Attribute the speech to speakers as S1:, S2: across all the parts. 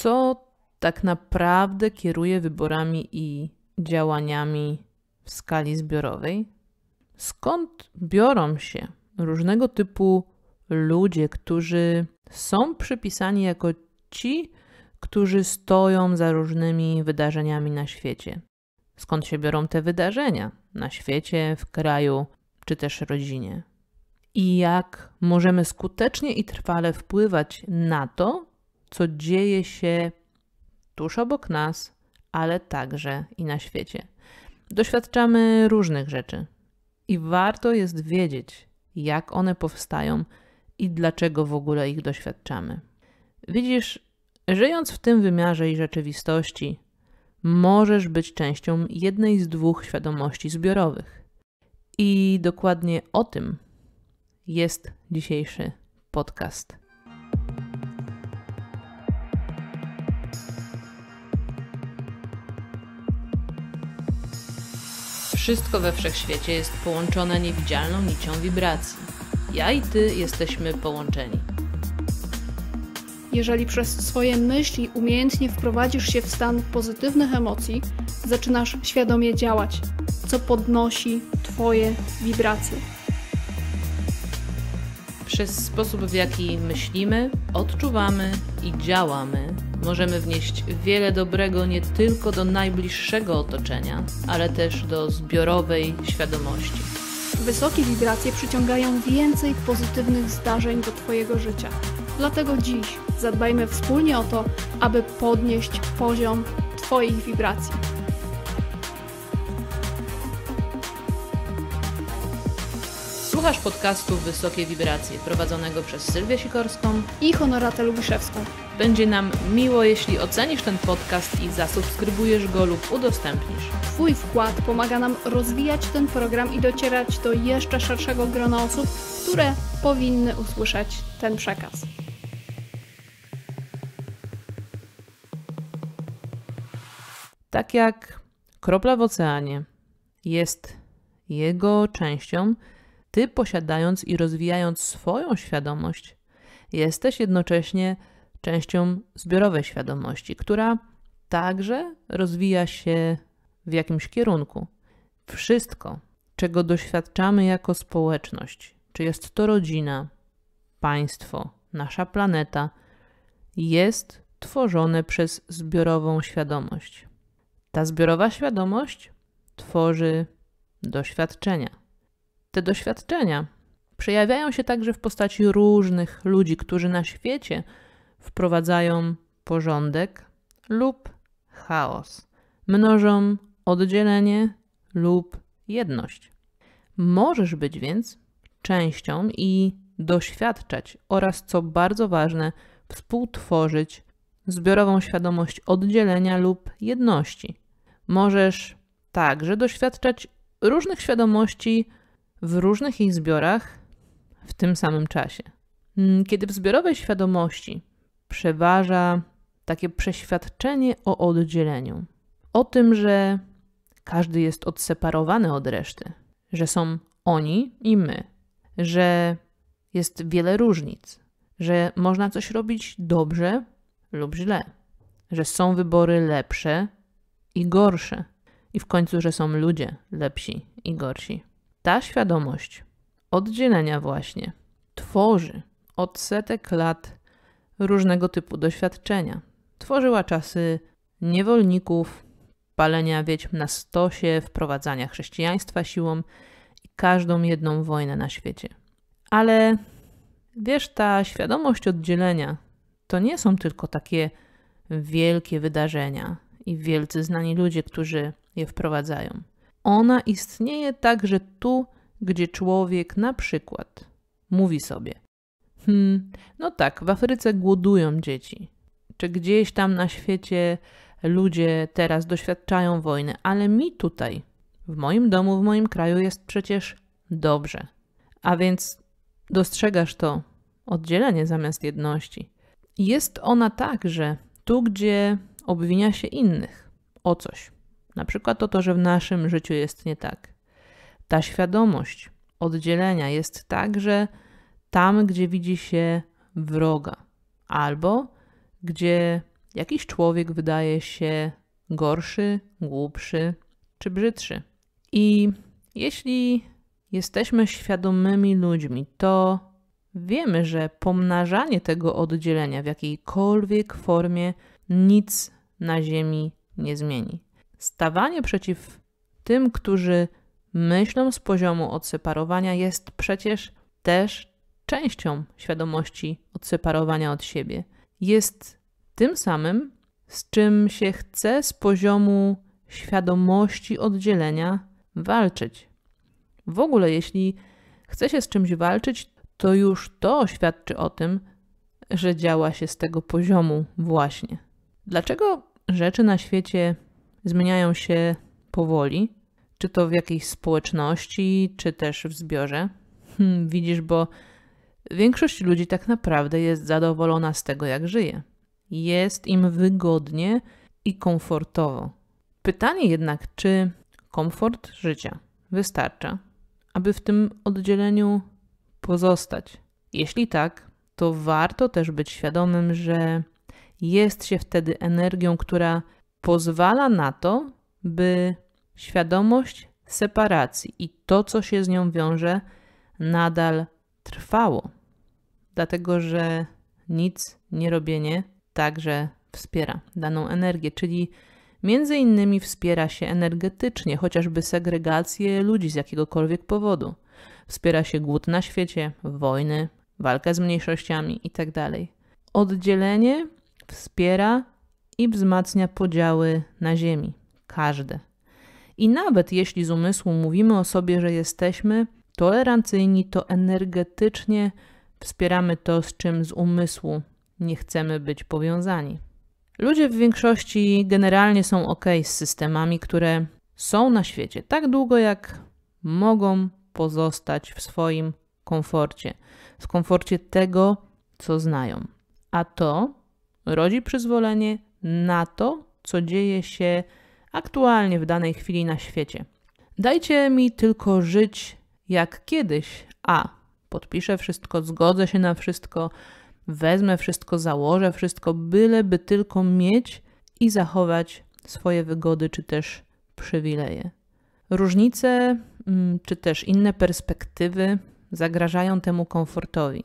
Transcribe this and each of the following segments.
S1: co tak naprawdę kieruje wyborami i działaniami w skali zbiorowej? Skąd biorą się różnego typu ludzie, którzy są przypisani jako ci, którzy stoją za różnymi wydarzeniami na świecie? Skąd się biorą te wydarzenia na świecie, w kraju czy też rodzinie? I jak możemy skutecznie i trwale wpływać na to, co dzieje się tuż obok nas, ale także i na świecie. Doświadczamy różnych rzeczy i warto jest wiedzieć, jak one powstają i dlaczego w ogóle ich doświadczamy. Widzisz, żyjąc w tym wymiarze i rzeczywistości, możesz być częścią jednej z dwóch świadomości zbiorowych. I dokładnie o tym jest dzisiejszy podcast. Wszystko we wszechświecie jest połączone niewidzialną nicią wibracji. Ja i ty jesteśmy połączeni. Jeżeli przez swoje myśli umiejętnie wprowadzisz się w stan pozytywnych emocji, zaczynasz świadomie działać, co podnosi Twoje wibracje. Przez sposób, w jaki myślimy, odczuwamy i działamy, Możemy wnieść wiele dobrego nie tylko do najbliższego otoczenia, ale też do zbiorowej świadomości. Wysokie wibracje przyciągają więcej pozytywnych zdarzeń do Twojego życia. Dlatego dziś zadbajmy wspólnie o to, aby podnieść poziom Twoich wibracji. Słuchasz podcastu Wysokie Wibracje, prowadzonego przez Sylwię Sikorską i Honoratę Lubiszewską. Będzie nam miło, jeśli ocenisz ten podcast i zasubskrybujesz go lub udostępnisz. Twój wkład pomaga nam rozwijać ten program i docierać do jeszcze szerszego grona osób, które powinny usłyszeć ten przekaz. Tak jak kropla w oceanie jest jego częścią, ty, posiadając i rozwijając swoją świadomość, jesteś jednocześnie częścią zbiorowej świadomości, która także rozwija się w jakimś kierunku. Wszystko, czego doświadczamy jako społeczność, czy jest to rodzina, państwo, nasza planeta, jest tworzone przez zbiorową świadomość. Ta zbiorowa świadomość tworzy doświadczenia. Te doświadczenia przejawiają się także w postaci różnych ludzi, którzy na świecie wprowadzają porządek lub chaos, mnożą oddzielenie lub jedność. Możesz być więc częścią i doświadczać oraz, co bardzo ważne, współtworzyć zbiorową świadomość oddzielenia lub jedności. Możesz także doświadczać różnych świadomości w różnych ich zbiorach w tym samym czasie. Mm, kiedy w zbiorowej świadomości przeważa takie przeświadczenie o oddzieleniu, o tym, że każdy jest odseparowany od reszty, że są oni i my, że jest wiele różnic, że można coś robić dobrze lub źle, że są wybory lepsze i gorsze, i w końcu, że są ludzie lepsi i gorsi. Ta świadomość oddzielenia właśnie tworzy od setek lat różnego typu doświadczenia. Tworzyła czasy niewolników, palenia wiedźm na stosie, wprowadzania chrześcijaństwa siłą i każdą jedną wojnę na świecie. Ale wiesz, ta świadomość oddzielenia to nie są tylko takie wielkie wydarzenia i wielcy znani ludzie, którzy je wprowadzają. Ona istnieje także tu, gdzie człowiek na przykład mówi sobie: Hmm, no tak, w Afryce głodują dzieci, czy gdzieś tam na świecie ludzie teraz doświadczają wojny, ale mi tutaj, w moim domu, w moim kraju jest przecież dobrze. A więc dostrzegasz to oddzielenie zamiast jedności. Jest ona także tu, gdzie obwinia się innych o coś. Na przykład o to, że w naszym życiu jest nie tak. Ta świadomość oddzielenia jest także tam, gdzie widzi się wroga, albo gdzie jakiś człowiek wydaje się gorszy, głupszy czy brzydszy. I jeśli jesteśmy świadomymi ludźmi, to wiemy, że pomnażanie tego oddzielenia w jakiejkolwiek formie nic na Ziemi nie zmieni. Stawanie przeciw tym, którzy myślą z poziomu odseparowania, jest przecież też częścią świadomości odseparowania od siebie. Jest tym samym, z czym się chce z poziomu świadomości oddzielenia walczyć. W ogóle, jeśli chce się z czymś walczyć, to już to świadczy o tym, że działa się z tego poziomu właśnie. Dlaczego rzeczy na świecie zmieniają się powoli, czy to w jakiejś społeczności, czy też w zbiorze. Hmm, widzisz, bo większość ludzi tak naprawdę jest zadowolona z tego, jak żyje. Jest im wygodnie i komfortowo. Pytanie jednak, czy komfort życia wystarcza, aby w tym oddzieleniu pozostać? Jeśli tak, to warto też być świadomym, że jest się wtedy energią, która pozwala na to, by świadomość separacji i to, co się z nią wiąże, nadal trwało. Dlatego, że nic nie robienie także wspiera daną energię, czyli między innymi wspiera się energetycznie, chociażby segregację ludzi z jakiegokolwiek powodu. Wspiera się głód na świecie, wojny, walkę z mniejszościami itd. Tak Oddzielenie wspiera i wzmacnia podziały na ziemi, każde. I nawet jeśli z umysłu mówimy o sobie, że jesteśmy tolerancyjni, to energetycznie wspieramy to, z czym z umysłu nie chcemy być powiązani. Ludzie w większości generalnie są ok z systemami, które są na świecie tak długo, jak mogą pozostać w swoim komforcie, w komforcie tego, co znają. A to rodzi przyzwolenie, na to, co dzieje się aktualnie w danej chwili na świecie. Dajcie mi tylko żyć jak kiedyś, a podpiszę wszystko, zgodzę się na wszystko, wezmę wszystko, założę wszystko, byleby tylko mieć i zachować swoje wygody czy też przywileje. Różnice mm, czy też inne perspektywy zagrażają temu komfortowi.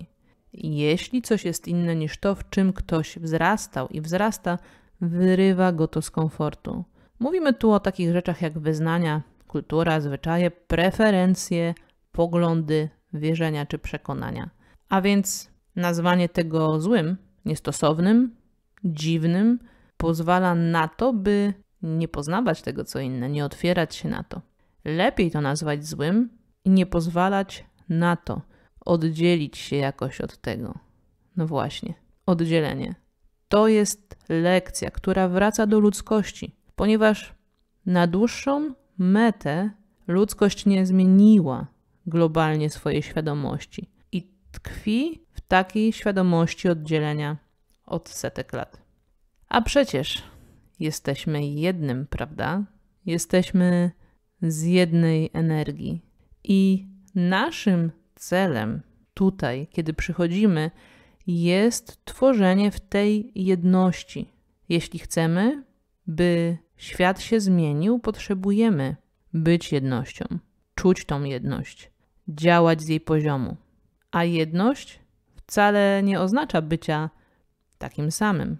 S1: Jeśli coś jest inne niż to, w czym ktoś wzrastał i wzrasta, wyrywa go to z komfortu. Mówimy tu o takich rzeczach jak wyznania, kultura, zwyczaje, preferencje, poglądy, wierzenia czy przekonania. A więc nazwanie tego złym, niestosownym, dziwnym pozwala na to, by nie poznawać tego, co inne, nie otwierać się na to. Lepiej to nazwać złym i nie pozwalać na to, oddzielić się jakoś od tego. No właśnie, oddzielenie. To jest lekcja, która wraca do ludzkości, ponieważ na dłuższą metę ludzkość nie zmieniła globalnie swojej świadomości i tkwi w takiej świadomości oddzielenia od setek lat. A przecież jesteśmy jednym, prawda? Jesteśmy z jednej energii. I naszym celem tutaj, kiedy przychodzimy, jest tworzenie w tej jedności. Jeśli chcemy, by świat się zmienił, potrzebujemy być jednością, czuć tą jedność, działać z jej poziomu. A jedność wcale nie oznacza bycia takim samym.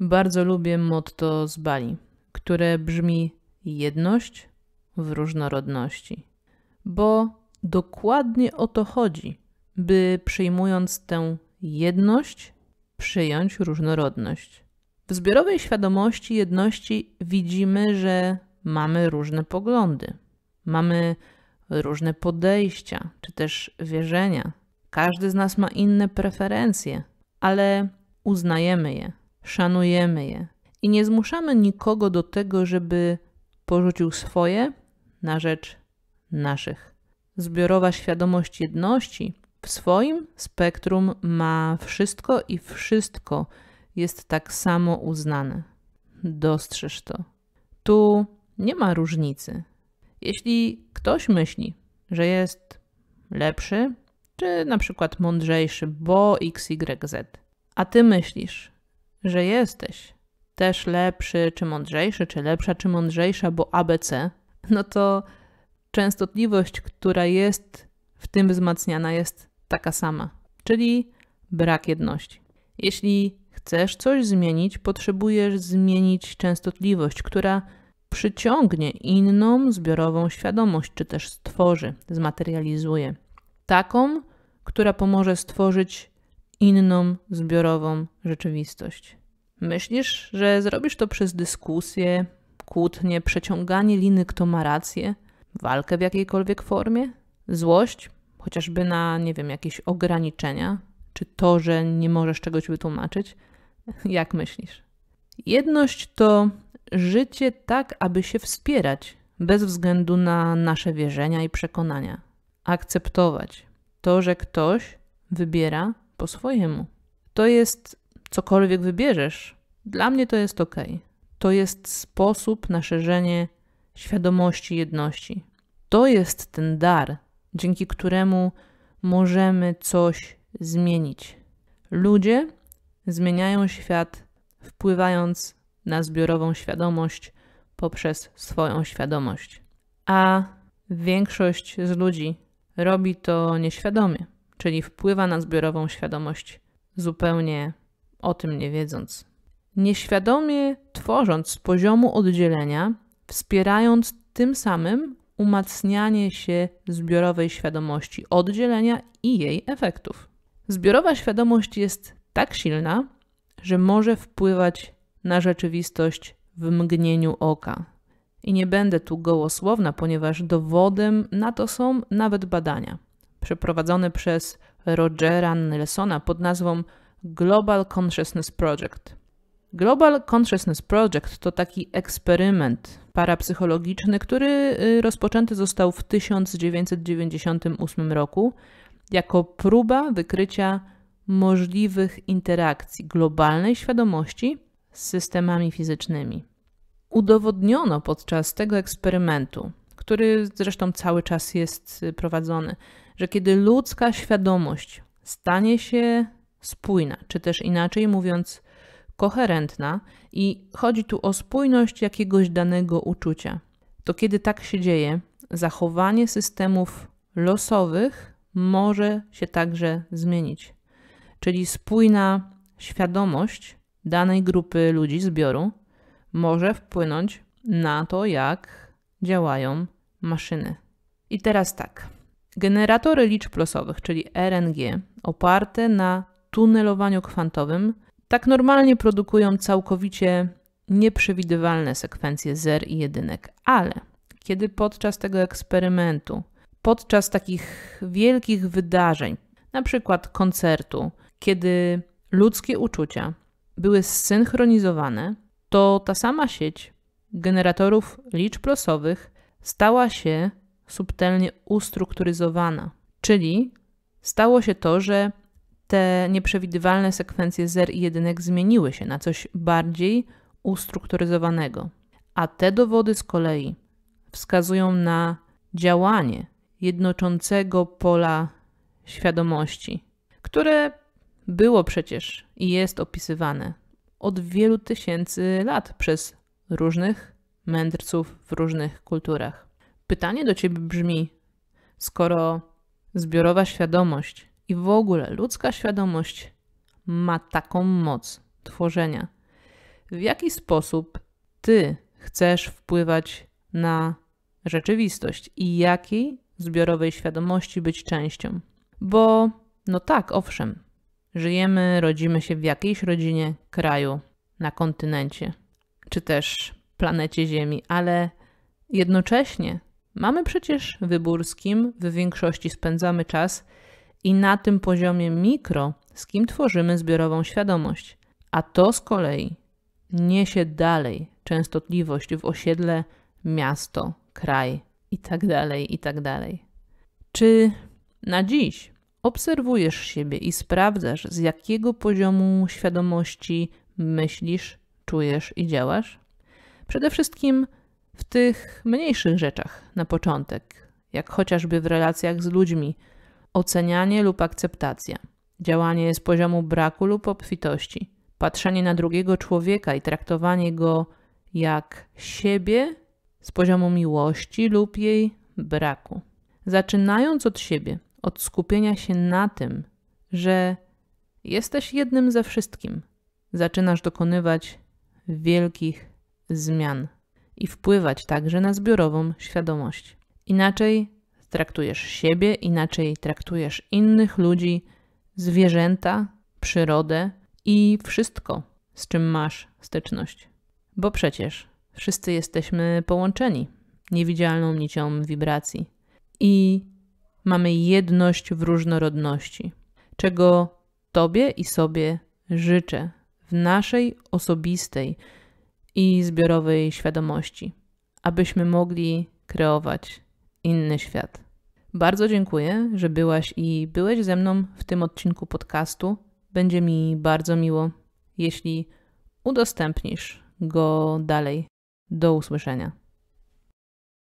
S1: Bardzo lubię motto z Bali, które brzmi jedność w różnorodności. Bo dokładnie o to chodzi, by przyjmując tę jedność, przyjąć różnorodność. W zbiorowej świadomości jedności widzimy, że mamy różne poglądy, mamy różne podejścia czy też wierzenia. Każdy z nas ma inne preferencje, ale uznajemy je, szanujemy je i nie zmuszamy nikogo do tego, żeby porzucił swoje na rzecz naszych. Zbiorowa świadomość jedności w swoim spektrum ma wszystko i wszystko jest tak samo uznane. Dostrzeż to. Tu nie ma różnicy. Jeśli ktoś myśli, że jest lepszy, czy na przykład mądrzejszy, bo XYZ, a ty myślisz, że jesteś też lepszy, czy mądrzejszy, czy lepsza, czy mądrzejsza, bo ABC, no to częstotliwość, która jest w tym wzmacniana, jest taka sama, czyli brak jedności. Jeśli chcesz coś zmienić, potrzebujesz zmienić częstotliwość, która przyciągnie inną zbiorową świadomość, czy też stworzy, zmaterializuje. Taką, która pomoże stworzyć inną zbiorową rzeczywistość. Myślisz, że zrobisz to przez dyskusję, kłótnie, przeciąganie liny, kto ma rację, walkę w jakiejkolwiek formie, złość, chociażby na, nie wiem, jakieś ograniczenia, czy to, że nie możesz czegoś wytłumaczyć? Jak myślisz? Jedność to życie tak, aby się wspierać, bez względu na nasze wierzenia i przekonania. Akceptować to, że ktoś wybiera po swojemu. To jest cokolwiek wybierzesz. Dla mnie to jest ok. To jest sposób na szerzenie świadomości jedności. To jest ten dar, dzięki któremu możemy coś zmienić. Ludzie zmieniają świat, wpływając na zbiorową świadomość poprzez swoją świadomość. A większość z ludzi robi to nieświadomie, czyli wpływa na zbiorową świadomość zupełnie o tym nie wiedząc. Nieświadomie tworząc z poziomu oddzielenia, wspierając tym samym umacnianie się zbiorowej świadomości oddzielenia i jej efektów. Zbiorowa świadomość jest tak silna, że może wpływać na rzeczywistość w mgnieniu oka. I nie będę tu gołosłowna, ponieważ dowodem na to są nawet badania przeprowadzone przez Rogera Nelsona pod nazwą Global Consciousness Project. Global Consciousness Project to taki eksperyment, parapsychologiczny, który y, rozpoczęty został w 1998 roku jako próba wykrycia możliwych interakcji globalnej świadomości z systemami fizycznymi. Udowodniono podczas tego eksperymentu, który zresztą cały czas jest y, prowadzony, że kiedy ludzka świadomość stanie się spójna, czy też inaczej mówiąc, koherentna, i chodzi tu o spójność jakiegoś danego uczucia. To kiedy tak się dzieje, zachowanie systemów losowych może się także zmienić. Czyli spójna świadomość danej grupy ludzi, zbioru, może wpłynąć na to, jak działają maszyny. I teraz tak. Generatory liczb losowych, czyli RNG, oparte na tunelowaniu kwantowym, tak normalnie produkują całkowicie nieprzewidywalne sekwencje zer i jedynek, ale kiedy podczas tego eksperymentu, podczas takich wielkich wydarzeń, na przykład koncertu, kiedy ludzkie uczucia były zsynchronizowane, to ta sama sieć generatorów liczb losowych stała się subtelnie ustrukturyzowana. Czyli stało się to, że te nieprzewidywalne sekwencje zer i jedynek zmieniły się na coś bardziej ustrukturyzowanego. A te dowody z kolei wskazują na działanie jednoczącego pola świadomości, które było przecież i jest opisywane od wielu tysięcy lat przez różnych mędrców w różnych kulturach. Pytanie do ciebie brzmi: skoro zbiorowa świadomość i w ogóle ludzka świadomość ma taką moc tworzenia. W jaki sposób ty chcesz wpływać na rzeczywistość i jakiej zbiorowej świadomości być częścią? Bo, no tak, owszem, żyjemy, rodzimy się w jakiejś rodzinie, kraju, na kontynencie, czy też planecie Ziemi, ale jednocześnie mamy przecież wybór, z kim w większości spędzamy czas i na tym poziomie mikro, z kim tworzymy zbiorową świadomość. A to z kolei niesie dalej częstotliwość w osiedle, miasto, kraj itd. Tak itd. Tak Czy na dziś obserwujesz siebie i sprawdzasz, z jakiego poziomu świadomości myślisz, czujesz i działasz? Przede wszystkim w tych mniejszych rzeczach na początek, jak chociażby w relacjach z ludźmi, ocenianie lub akceptacja, działanie z poziomu braku lub obfitości, patrzenie na drugiego człowieka i traktowanie go jak siebie z poziomu miłości lub jej braku. Zaczynając od siebie, od skupienia się na tym, że jesteś jednym ze wszystkim, zaczynasz dokonywać wielkich zmian i wpływać także na zbiorową świadomość. Inaczej traktujesz siebie, inaczej traktujesz innych ludzi, zwierzęta, przyrodę i wszystko, z czym masz styczność. Bo przecież wszyscy jesteśmy połączeni niewidzialną nicią wibracji i mamy jedność w różnorodności, czego Tobie i sobie życzę w naszej osobistej i zbiorowej świadomości, abyśmy mogli kreować inny świat. Bardzo dziękuję, że byłaś i byłeś ze mną w tym odcinku podcastu. Będzie mi bardzo miło, jeśli udostępnisz go dalej. Do usłyszenia.